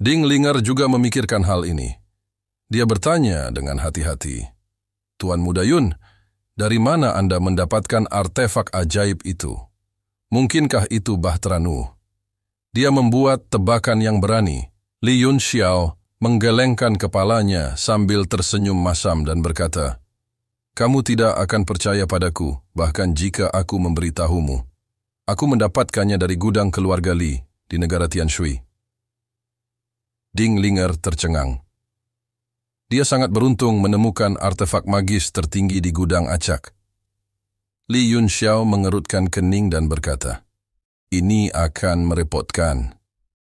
Ding Ling'er juga memikirkan hal ini. Dia bertanya dengan hati-hati, Tuan Muda Yun, dari mana Anda mendapatkan artefak ajaib itu? Mungkinkah itu Bahtranu? Dia membuat tebakan yang berani. Li Yun Xiao menggelengkan kepalanya sambil tersenyum masam dan berkata, Kamu tidak akan percaya padaku, bahkan jika aku memberitahumu. Aku mendapatkannya dari gudang keluarga Li di negara Tian Shui. Dinglinger tercengang. Dia sangat beruntung menemukan artefak magis tertinggi di gudang acak. Li Yun Xiao mengerutkan kening dan berkata, Ini akan merepotkan.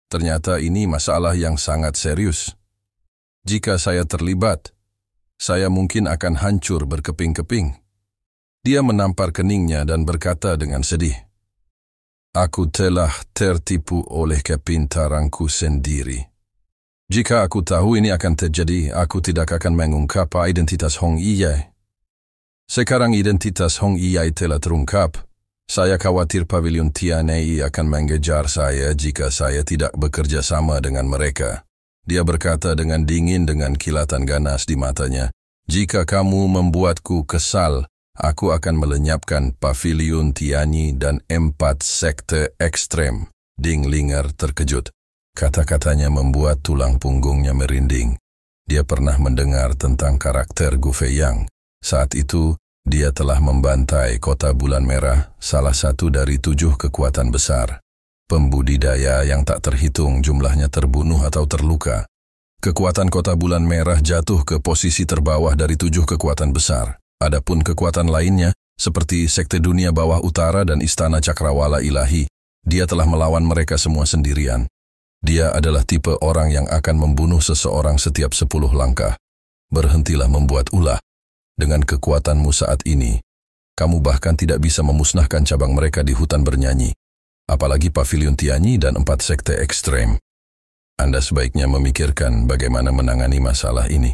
Ternyata ini masalah yang sangat serius. Jika saya terlibat, saya mungkin akan hancur berkeping-keping. Dia menampar keningnya dan berkata dengan sedih, Aku telah tertipu oleh kepintaranku sendiri. Jika aku tahu ini akan terjadi, aku tidak akan mengungkap identitas Hong Iye. Sekarang identitas Hong Iye telah terungkap. Saya khawatir pavilion TNI akan mengejar saya jika saya tidak bekerja sama dengan mereka. Dia berkata dengan dingin dengan kilatan ganas di matanya, Jika kamu membuatku kesal, aku akan melenyapkan pavilion Tianyi dan empat sekte ekstrem. Ding Linger terkejut. Kata-katanya membuat tulang punggungnya merinding. Dia pernah mendengar tentang karakter Gu Fei Yang. Saat itu, dia telah membantai kota Bulan Merah, salah satu dari tujuh kekuatan besar. Pembudidaya yang tak terhitung jumlahnya terbunuh atau terluka. Kekuatan kota Bulan Merah jatuh ke posisi terbawah dari tujuh kekuatan besar. Adapun kekuatan lainnya, seperti Sekte Dunia Bawah Utara dan Istana Cakrawala Ilahi, dia telah melawan mereka semua sendirian. Dia adalah tipe orang yang akan membunuh seseorang setiap sepuluh langkah. Berhentilah membuat ulah. Dengan kekuatanmu saat ini, kamu bahkan tidak bisa memusnahkan cabang mereka di hutan bernyanyi, apalagi pavilion Tianyi dan empat sekte ekstrem. Anda sebaiknya memikirkan bagaimana menangani masalah ini.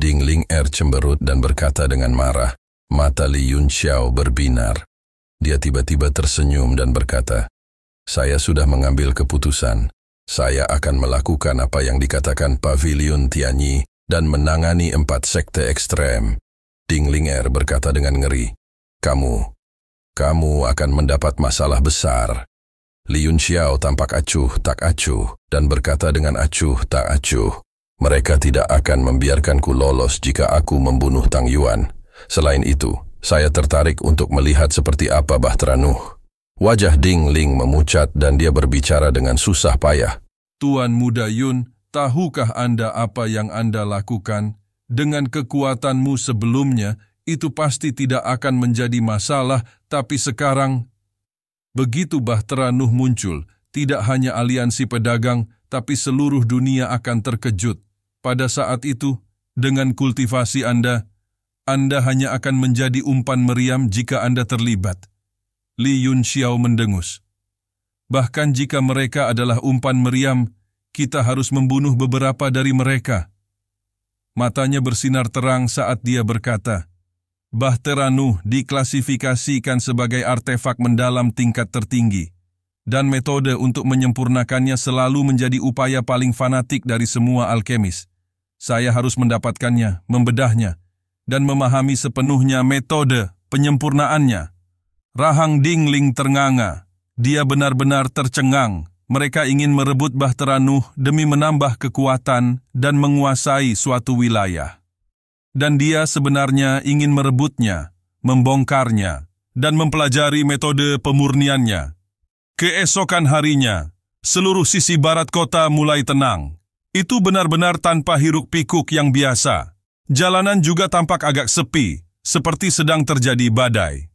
Dingling Er cemberut dan berkata dengan marah, mata Li Yun Xiao berbinar. Dia tiba-tiba tersenyum dan berkata, saya sudah mengambil keputusan. Saya akan melakukan apa yang dikatakan Pavilion Tianyi dan menangani empat sekte ekstrem. Ding Ling'er berkata dengan ngeri, Kamu, kamu akan mendapat masalah besar. Liun Xiao tampak acuh tak acuh dan berkata dengan acuh tak acuh, Mereka tidak akan membiarkanku lolos jika aku membunuh Tang Yuan. Selain itu, saya tertarik untuk melihat seperti apa Bahtera Nuh. Wajah Ding Ling memucat dan dia berbicara dengan susah payah. Tuan Muda Yun, tahukah Anda apa yang Anda lakukan? Dengan kekuatanmu sebelumnya, itu pasti tidak akan menjadi masalah, tapi sekarang... Begitu Bahtera Nuh muncul, tidak hanya aliansi pedagang, tapi seluruh dunia akan terkejut. Pada saat itu, dengan kultivasi Anda, Anda hanya akan menjadi umpan meriam jika Anda terlibat. Li Yun Xiao mendengus. Bahkan jika mereka adalah umpan meriam, kita harus membunuh beberapa dari mereka. Matanya bersinar terang saat dia berkata, Bahteranu diklasifikasikan sebagai artefak mendalam tingkat tertinggi, dan metode untuk menyempurnakannya selalu menjadi upaya paling fanatik dari semua alkemis. Saya harus mendapatkannya, membedahnya, dan memahami sepenuhnya metode penyempurnaannya. Rahang Dingling ternganga. Dia benar-benar tercengang. Mereka ingin merebut Bahtera Nuh demi menambah kekuatan dan menguasai suatu wilayah. Dan dia sebenarnya ingin merebutnya, membongkarnya, dan mempelajari metode pemurniannya. Keesokan harinya, seluruh sisi barat kota mulai tenang. Itu benar-benar tanpa hiruk-pikuk yang biasa. Jalanan juga tampak agak sepi, seperti sedang terjadi badai.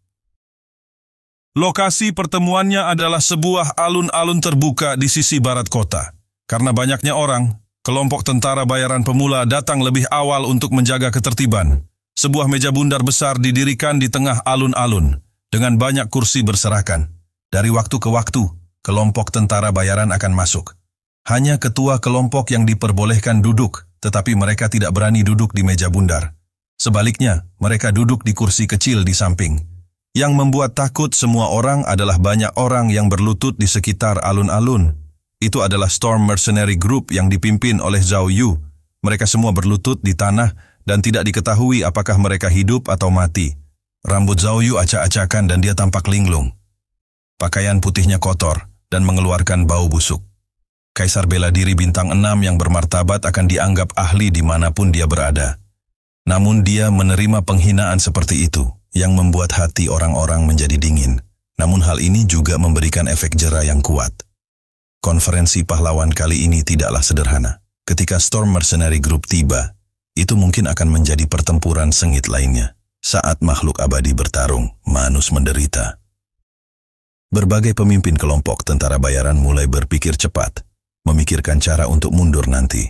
Lokasi pertemuannya adalah sebuah alun-alun terbuka di sisi barat kota. Karena banyaknya orang, kelompok tentara bayaran pemula datang lebih awal untuk menjaga ketertiban. Sebuah meja bundar besar didirikan di tengah alun-alun, dengan banyak kursi berserakan. Dari waktu ke waktu, kelompok tentara bayaran akan masuk. Hanya ketua kelompok yang diperbolehkan duduk, tetapi mereka tidak berani duduk di meja bundar. Sebaliknya, mereka duduk di kursi kecil di samping. Yang membuat takut semua orang adalah banyak orang yang berlutut di sekitar alun-alun. Itu adalah Storm Mercenary Group yang dipimpin oleh Zhao Yu. Mereka semua berlutut di tanah dan tidak diketahui apakah mereka hidup atau mati. Rambut Zhao Yu acak-acakan dan dia tampak linglung. Pakaian putihnya kotor dan mengeluarkan bau busuk. Kaisar bela diri bintang enam yang bermartabat akan dianggap ahli dimanapun dia berada. Namun dia menerima penghinaan seperti itu yang membuat hati orang-orang menjadi dingin. Namun hal ini juga memberikan efek jera yang kuat. Konferensi pahlawan kali ini tidaklah sederhana. Ketika Storm Mercenary Group tiba, itu mungkin akan menjadi pertempuran sengit lainnya. Saat makhluk abadi bertarung, manus menderita. Berbagai pemimpin kelompok tentara bayaran mulai berpikir cepat, memikirkan cara untuk mundur nanti.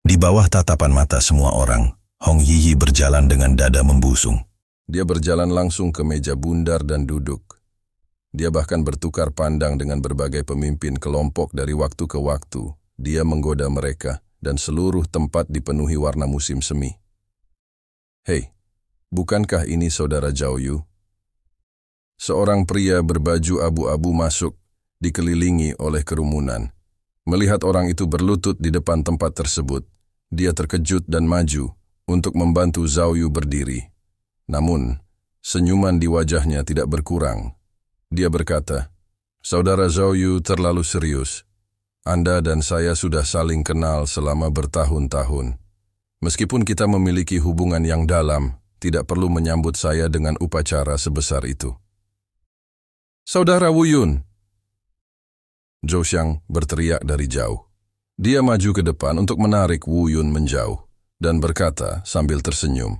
Di bawah tatapan mata semua orang, Hong Yiyi berjalan dengan dada membusung. Dia berjalan langsung ke meja bundar dan duduk. Dia bahkan bertukar pandang dengan berbagai pemimpin kelompok dari waktu ke waktu. Dia menggoda mereka, dan seluruh tempat dipenuhi warna musim semi. Hei, bukankah ini saudara Zhao Yu? Seorang pria berbaju abu-abu masuk, dikelilingi oleh kerumunan. Melihat orang itu berlutut di depan tempat tersebut, dia terkejut dan maju, untuk membantu Zhao Yu berdiri. Namun, senyuman di wajahnya tidak berkurang. Dia berkata, Saudara Zhao Yu terlalu serius. Anda dan saya sudah saling kenal selama bertahun-tahun. Meskipun kita memiliki hubungan yang dalam, tidak perlu menyambut saya dengan upacara sebesar itu. Saudara Wuyun! Zhou Xiang berteriak dari jauh. Dia maju ke depan untuk menarik Wuyun menjauh dan berkata sambil tersenyum,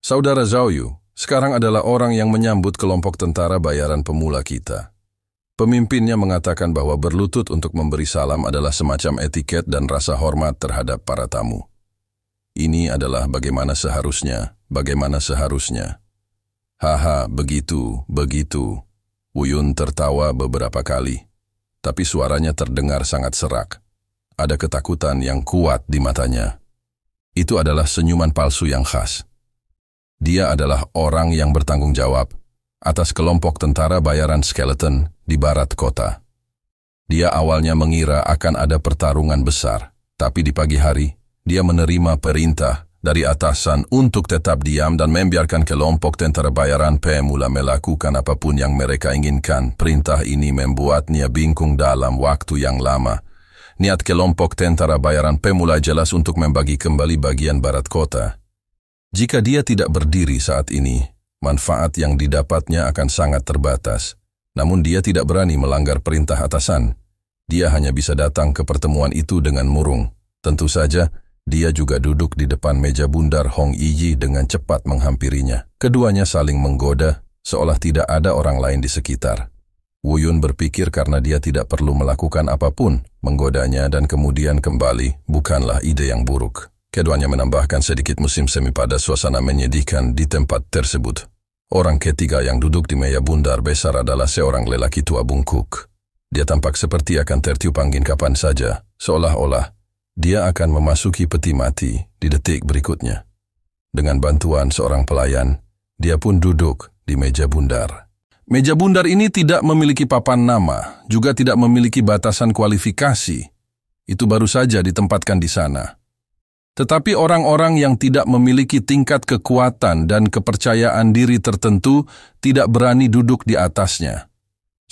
Saudara Zhao Yu, sekarang adalah orang yang menyambut kelompok tentara bayaran pemula kita. Pemimpinnya mengatakan bahwa berlutut untuk memberi salam adalah semacam etiket dan rasa hormat terhadap para tamu. Ini adalah bagaimana seharusnya, bagaimana seharusnya. Haha, begitu, begitu. Wuyun tertawa beberapa kali, tapi suaranya terdengar sangat serak. Ada ketakutan yang kuat di matanya. Itu adalah senyuman palsu yang khas. Dia adalah orang yang bertanggung jawab atas kelompok tentara bayaran skeleton di barat kota. Dia awalnya mengira akan ada pertarungan besar, tapi di pagi hari dia menerima perintah dari atasan untuk tetap diam dan membiarkan kelompok tentara bayaran P mula melakukan apapun yang mereka inginkan. Perintah ini membuatnya bingung dalam waktu yang lama niat kelompok tentara bayaran pemula jelas untuk membagi kembali bagian barat kota. Jika dia tidak berdiri saat ini, manfaat yang didapatnya akan sangat terbatas. Namun dia tidak berani melanggar perintah atasan. Dia hanya bisa datang ke pertemuan itu dengan murung. Tentu saja, dia juga duduk di depan meja bundar Hong Yi dengan cepat menghampirinya. Keduanya saling menggoda, seolah tidak ada orang lain di sekitar. Wuyun berpikir karena dia tidak perlu melakukan apapun, menggodanya dan kemudian kembali, bukanlah ide yang buruk. Keduanya menambahkan sedikit musim semi pada suasana menyedihkan di tempat tersebut. Orang ketiga yang duduk di meja bundar besar adalah seorang lelaki tua bungkuk. Dia tampak seperti akan tertiup angin kapan saja, seolah-olah dia akan memasuki peti mati di detik berikutnya. Dengan bantuan seorang pelayan, dia pun duduk di meja bundar. Meja bundar ini tidak memiliki papan nama, juga tidak memiliki batasan kualifikasi. Itu baru saja ditempatkan di sana. Tetapi orang-orang yang tidak memiliki tingkat kekuatan dan kepercayaan diri tertentu tidak berani duduk di atasnya.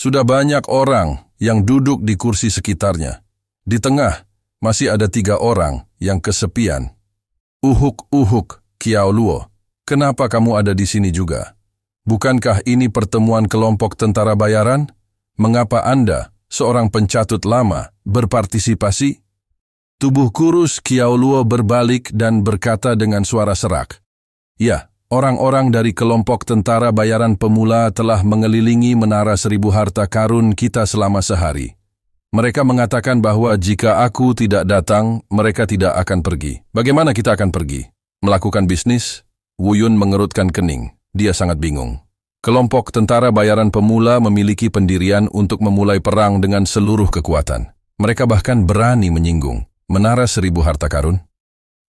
Sudah banyak orang yang duduk di kursi sekitarnya. Di tengah, masih ada tiga orang yang kesepian. Uhuk-uhuk, Kiao Luo, kenapa kamu ada di sini juga?' Bukankah ini pertemuan kelompok tentara bayaran? Mengapa Anda, seorang pencatut lama, berpartisipasi? Tubuh kurus Kiaoluo berbalik dan berkata dengan suara serak, Ya, orang-orang dari kelompok tentara bayaran pemula telah mengelilingi menara seribu harta karun kita selama sehari. Mereka mengatakan bahwa jika aku tidak datang, mereka tidak akan pergi. Bagaimana kita akan pergi? Melakukan bisnis? Wuyun mengerutkan kening dia sangat bingung. Kelompok tentara bayaran pemula memiliki pendirian untuk memulai perang dengan seluruh kekuatan. Mereka bahkan berani menyinggung menara seribu harta karun.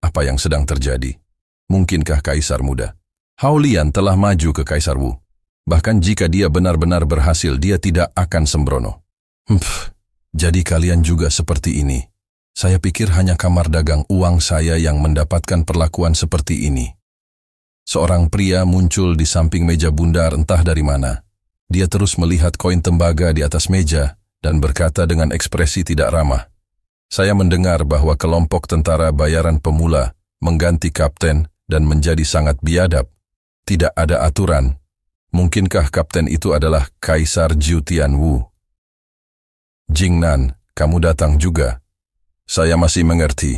Apa yang sedang terjadi? Mungkinkah kaisar muda? Haulian telah maju ke kaisar Wu. Bahkan jika dia benar-benar berhasil, dia tidak akan sembrono. jadi kalian juga seperti ini. Saya pikir hanya kamar dagang uang saya yang mendapatkan perlakuan seperti ini. Seorang pria muncul di samping meja bundar entah dari mana. Dia terus melihat koin tembaga di atas meja dan berkata dengan ekspresi tidak ramah. Saya mendengar bahwa kelompok tentara bayaran pemula mengganti kapten dan menjadi sangat biadab. Tidak ada aturan. Mungkinkah kapten itu adalah Kaisar Jiu Wu, Jingnan, kamu datang juga. Saya masih mengerti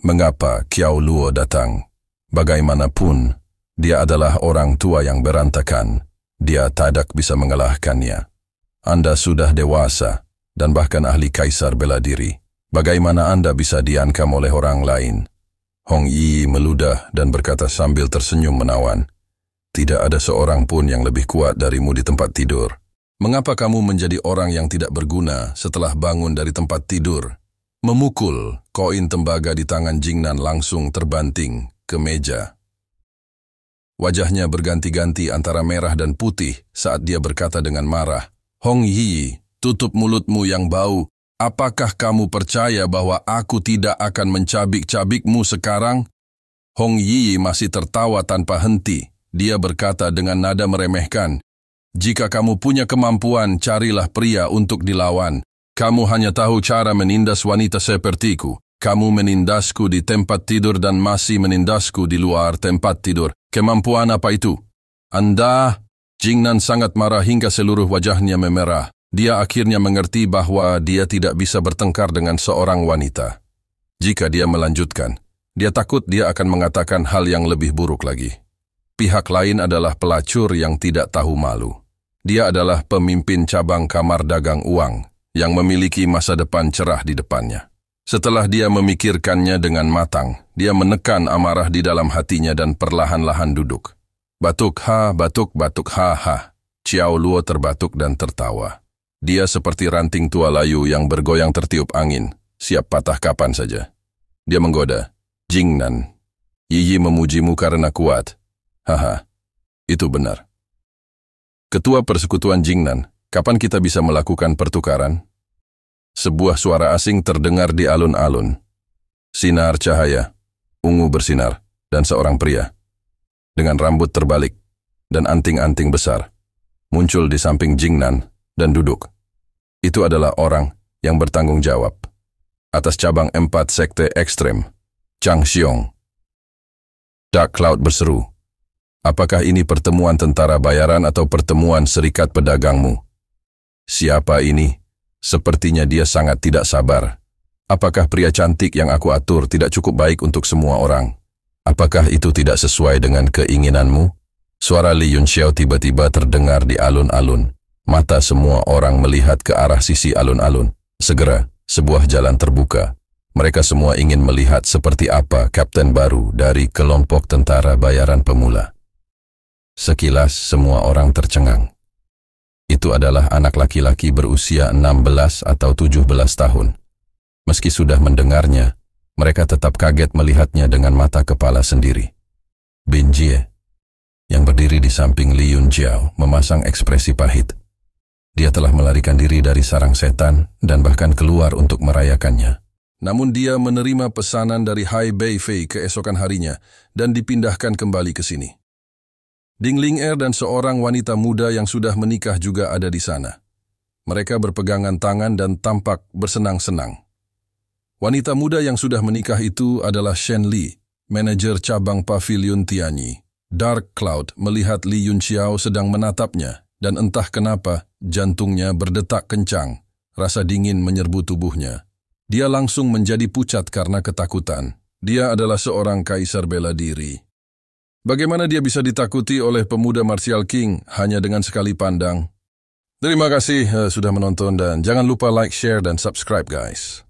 mengapa Kiao Luo datang. Bagaimanapun, dia adalah orang tua yang berantakan. Dia tidak bisa mengalahkannya. Anda sudah dewasa dan bahkan ahli kaisar bela diri. Bagaimana Anda bisa diankam oleh orang lain? Hong Yi meludah dan berkata sambil tersenyum menawan. Tidak ada seorang pun yang lebih kuat darimu di tempat tidur. Mengapa kamu menjadi orang yang tidak berguna setelah bangun dari tempat tidur? Memukul, koin tembaga di tangan Jingnan langsung terbanting ke meja. Wajahnya berganti-ganti antara merah dan putih saat dia berkata dengan marah, Hong Yi, tutup mulutmu yang bau. Apakah kamu percaya bahwa aku tidak akan mencabik-cabikmu sekarang? Hong Yi masih tertawa tanpa henti. Dia berkata dengan nada meremehkan, Jika kamu punya kemampuan, carilah pria untuk dilawan. Kamu hanya tahu cara menindas wanita sepertiku. Kamu menindasku di tempat tidur dan masih menindasku di luar tempat tidur. Kemampuan apa itu? Anda, Jingnan sangat marah hingga seluruh wajahnya memerah. Dia akhirnya mengerti bahwa dia tidak bisa bertengkar dengan seorang wanita. Jika dia melanjutkan, dia takut dia akan mengatakan hal yang lebih buruk lagi. Pihak lain adalah pelacur yang tidak tahu malu. Dia adalah pemimpin cabang kamar dagang uang yang memiliki masa depan cerah di depannya. Setelah dia memikirkannya dengan matang, dia menekan amarah di dalam hatinya dan perlahan-lahan duduk. Batuk ha, batuk, batuk ha, ha. Ciao Luo terbatuk dan tertawa. Dia seperti ranting tua layu yang bergoyang tertiup angin, siap patah kapan saja. Dia menggoda. Jingnan. Yiyi memujimu karena kuat. Haha. Itu benar. Ketua Persekutuan Jingnan, kapan kita bisa melakukan pertukaran? Sebuah suara asing terdengar di alun-alun. Sinar cahaya, ungu bersinar, dan seorang pria. Dengan rambut terbalik, dan anting-anting besar. Muncul di samping Jingnan, dan duduk. Itu adalah orang yang bertanggung jawab. Atas cabang empat sekte ekstrem, Chang Xiong. Dark Cloud berseru, Apakah ini pertemuan tentara bayaran atau pertemuan serikat pedagangmu? Siapa ini? Sepertinya dia sangat tidak sabar. Apakah pria cantik yang aku atur tidak cukup baik untuk semua orang? Apakah itu tidak sesuai dengan keinginanmu? Suara Li Yunxiao tiba-tiba terdengar di alun-alun. Mata semua orang melihat ke arah sisi alun-alun. Segera, sebuah jalan terbuka. Mereka semua ingin melihat seperti apa kapten baru dari kelompok tentara bayaran pemula. Sekilas semua orang tercengang itu adalah anak laki-laki berusia 16 atau 17 tahun. Meski sudah mendengarnya, mereka tetap kaget melihatnya dengan mata kepala sendiri. Bin Jie, yang berdiri di samping Li Yun Jiao, memasang ekspresi pahit. Dia telah melarikan diri dari sarang setan dan bahkan keluar untuk merayakannya. Namun dia menerima pesanan dari Hai Bei Fei keesokan harinya dan dipindahkan kembali ke sini. Dingling Er dan seorang wanita muda yang sudah menikah juga ada di sana. Mereka berpegangan tangan dan tampak bersenang-senang. Wanita muda yang sudah menikah itu adalah Shen Li, manajer cabang pavilion Tianyi. Dark Cloud melihat Li Yunxiao sedang menatapnya dan entah kenapa jantungnya berdetak kencang. Rasa dingin menyerbu tubuhnya. Dia langsung menjadi pucat karena ketakutan. Dia adalah seorang kaisar bela diri Bagaimana dia bisa ditakuti oleh pemuda Martial King hanya dengan sekali pandang? Terima kasih eh, sudah menonton dan jangan lupa like, share, dan subscribe guys.